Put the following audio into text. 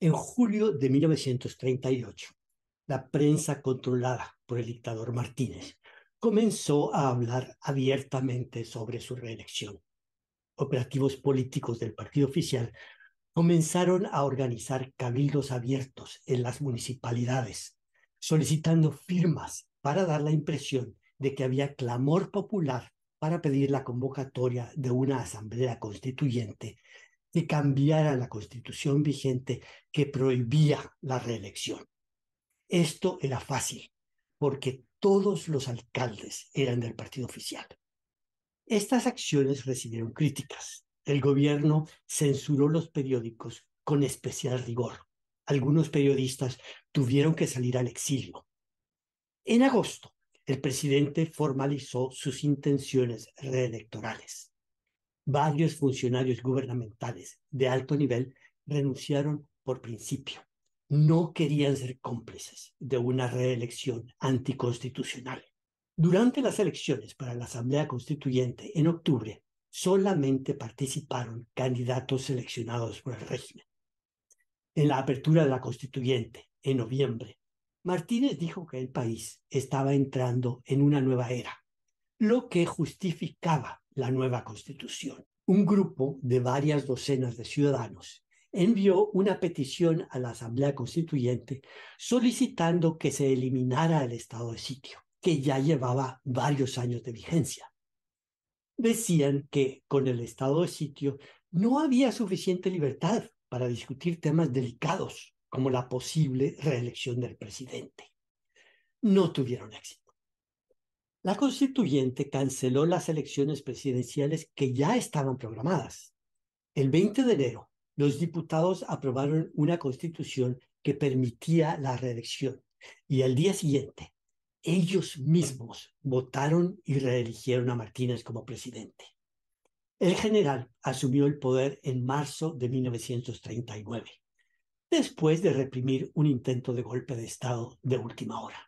En julio de 1938, la prensa controlada por el dictador Martínez comenzó a hablar abiertamente sobre su reelección. Operativos políticos del partido oficial comenzaron a organizar cabildos abiertos en las municipalidades, solicitando firmas para dar la impresión de que había clamor popular para pedir la convocatoria de una asamblea constituyente que cambiara la constitución vigente que prohibía la reelección. Esto era fácil, porque todos los alcaldes eran del partido oficial. Estas acciones recibieron críticas. El gobierno censuró los periódicos con especial rigor. Algunos periodistas tuvieron que salir al exilio. En agosto, el presidente formalizó sus intenciones reelectorales varios funcionarios gubernamentales de alto nivel renunciaron por principio. No querían ser cómplices de una reelección anticonstitucional. Durante las elecciones para la Asamblea Constituyente en octubre, solamente participaron candidatos seleccionados por el régimen. En la apertura de la Constituyente, en noviembre, Martínez dijo que el país estaba entrando en una nueva era, lo que justificaba la nueva constitución. Un grupo de varias docenas de ciudadanos envió una petición a la Asamblea Constituyente solicitando que se eliminara el estado de sitio, que ya llevaba varios años de vigencia. Decían que con el estado de sitio no había suficiente libertad para discutir temas delicados como la posible reelección del presidente. No tuvieron éxito. La constituyente canceló las elecciones presidenciales que ya estaban programadas. El 20 de enero, los diputados aprobaron una constitución que permitía la reelección y al día siguiente, ellos mismos votaron y reeligieron a Martínez como presidente. El general asumió el poder en marzo de 1939, después de reprimir un intento de golpe de Estado de última hora.